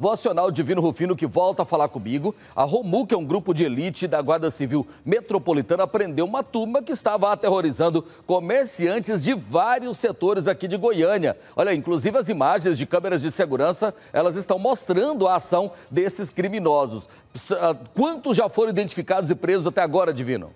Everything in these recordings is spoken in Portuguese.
Vou acionar o Divino Rufino que volta a falar comigo. A Romu, que é um grupo de elite da Guarda Civil Metropolitana, prendeu uma turma que estava aterrorizando comerciantes de vários setores aqui de Goiânia. Olha, inclusive as imagens de câmeras de segurança, elas estão mostrando a ação desses criminosos. Ah, quantos já foram identificados e presos até agora, Divino?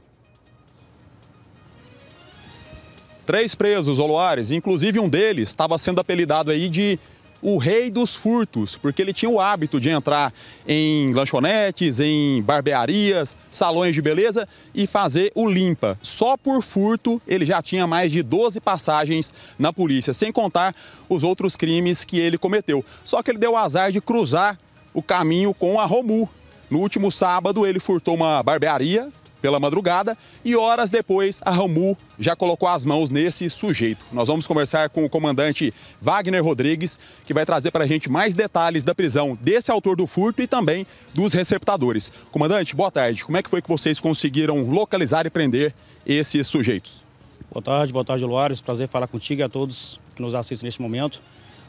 Três presos, Oluares, inclusive um deles estava sendo apelidado aí de o rei dos furtos, porque ele tinha o hábito de entrar em lanchonetes, em barbearias, salões de beleza e fazer o limpa. Só por furto ele já tinha mais de 12 passagens na polícia, sem contar os outros crimes que ele cometeu. Só que ele deu o azar de cruzar o caminho com a Romu. No último sábado, ele furtou uma barbearia, pela madrugada e horas depois a Ramu já colocou as mãos nesse sujeito. Nós vamos conversar com o comandante Wagner Rodrigues, que vai trazer para a gente mais detalhes da prisão desse autor do furto e também dos receptadores. Comandante, boa tarde. Como é que foi que vocês conseguiram localizar e prender esses sujeitos? Boa tarde, boa tarde, Luares. Prazer falar contigo e a todos que nos assistem neste momento.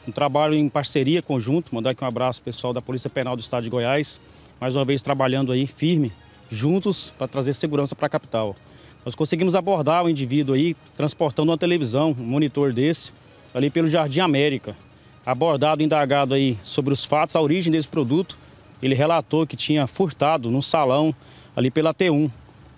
Um trabalho em parceria conjunto, mandar aqui um abraço pessoal da Polícia Penal do Estado de Goiás, mais uma vez trabalhando aí firme juntos para trazer segurança para a capital. Nós conseguimos abordar o indivíduo aí transportando uma televisão, um monitor desse, ali pelo Jardim América. Abordado, indagado aí sobre os fatos, a origem desse produto, ele relatou que tinha furtado num salão ali pela T1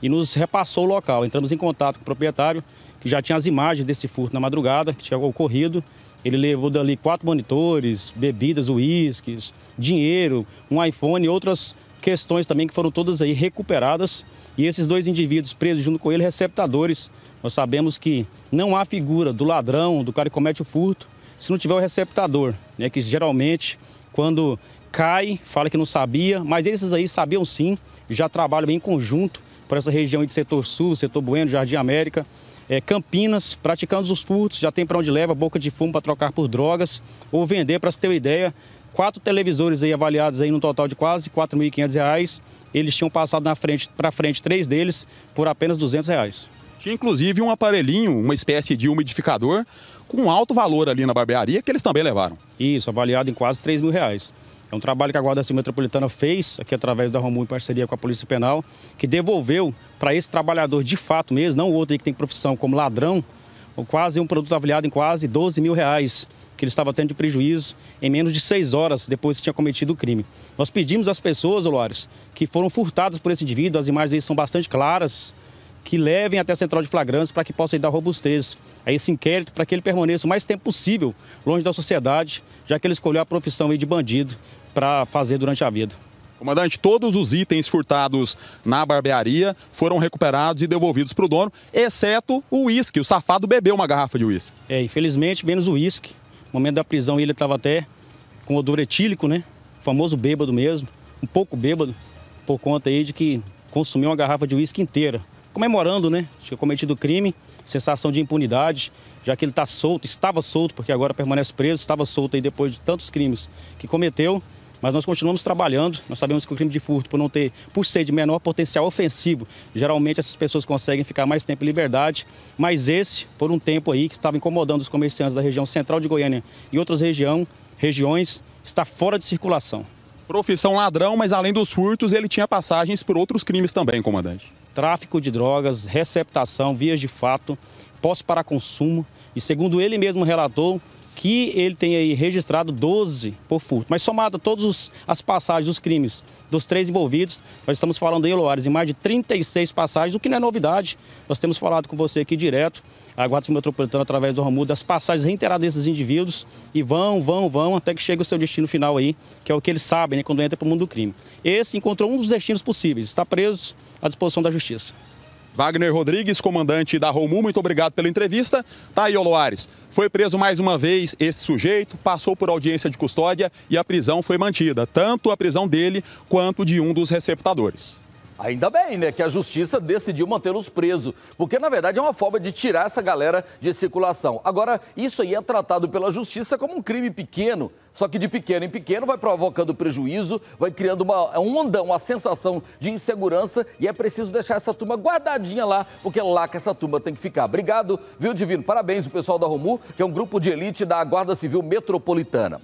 e nos repassou o local. Entramos em contato com o proprietário, que já tinha as imagens desse furto na madrugada, que tinha ocorrido. Ele levou dali quatro monitores, bebidas, uísques, dinheiro, um iPhone e outras questões também que foram todas aí recuperadas e esses dois indivíduos presos junto com ele receptadores. Nós sabemos que não há figura do ladrão, do cara que comete o furto, se não tiver o receptador, né, que geralmente quando cai, fala que não sabia, mas esses aí sabiam sim, já trabalham em conjunto para essa região de setor sul, setor Bueno, Jardim América é, Campinas, praticando os furtos, já tem para onde leva, boca de fumo para trocar por drogas ou vender, para se ter uma ideia. Quatro televisores aí avaliados aí no total de quase R$ reais, Eles tinham passado na frente para frente três deles por apenas R$ Reais. Tinha inclusive um aparelhinho, uma espécie de umidificador, com alto valor ali na barbearia, que eles também levaram. Isso, avaliado em quase 3 mil reais. É um trabalho que a Guarda Civil Metropolitana fez aqui através da Romu em parceria com a Polícia Penal, que devolveu para esse trabalhador de fato mesmo, não o outro que tem profissão como ladrão, quase um produto avaliado em quase 12 mil reais que ele estava tendo de prejuízo em menos de seis horas depois que tinha cometido o crime. Nós pedimos às pessoas, Olores, que foram furtadas por esse indivíduo, as imagens aí são bastante claras, que levem até a central de flagrantes para que possa dar robustez a esse inquérito, para que ele permaneça o mais tempo possível longe da sociedade, já que ele escolheu a profissão de bandido para fazer durante a vida. Comandante, todos os itens furtados na barbearia foram recuperados e devolvidos para o dono, exceto o uísque. O safado bebeu uma garrafa de uísque. É, infelizmente, menos o uísque. No momento da prisão, ele estava até com odor etílico, né? O famoso bêbado mesmo, um pouco bêbado, por conta aí de que consumiu uma garrafa de uísque inteira comemorando, né? Acho que cometido o crime, sensação de impunidade, já que ele está solto, estava solto, porque agora permanece preso, estava solto aí depois de tantos crimes que cometeu. Mas nós continuamos trabalhando. Nós sabemos que o crime de furto, por não ter, por ser de menor potencial ofensivo, geralmente essas pessoas conseguem ficar mais tempo em liberdade. Mas esse, por um tempo aí, que estava incomodando os comerciantes da região central de Goiânia e outras região, regiões, está fora de circulação. Profissão ladrão, mas além dos furtos, ele tinha passagens por outros crimes também, comandante tráfico de drogas, receptação, vias de fato, posse para consumo. E segundo ele mesmo relatou, que ele tem aí registrado 12 por furto. Mas somado a todas as passagens, os crimes dos três envolvidos, nós estamos falando aí, Loares, em mais de 36 passagens, o que não é novidade. Nós temos falado com você aqui direto, a Guarda Civil Metropolitana, através do Ramudo, das passagens reiteradas desses indivíduos e vão, vão, vão, até que chega o seu destino final aí, que é o que eles sabem, né, quando entra para o mundo do crime. Esse encontrou um dos destinos possíveis, está preso à disposição da Justiça. Wagner Rodrigues, comandante da Romu, muito obrigado pela entrevista. Tá aí, Oloares. Foi preso mais uma vez esse sujeito, passou por audiência de custódia e a prisão foi mantida, tanto a prisão dele quanto de um dos receptadores. Ainda bem, né, que a justiça decidiu mantê-los presos, porque na verdade é uma forma de tirar essa galera de circulação. Agora, isso aí é tratado pela justiça como um crime pequeno, só que de pequeno em pequeno vai provocando prejuízo, vai criando uma é onda, uma sensação de insegurança e é preciso deixar essa turma guardadinha lá, porque é lá que essa turma tem que ficar. Obrigado, viu, Divino? Parabéns o pessoal da Romu, que é um grupo de elite da Guarda Civil Metropolitana.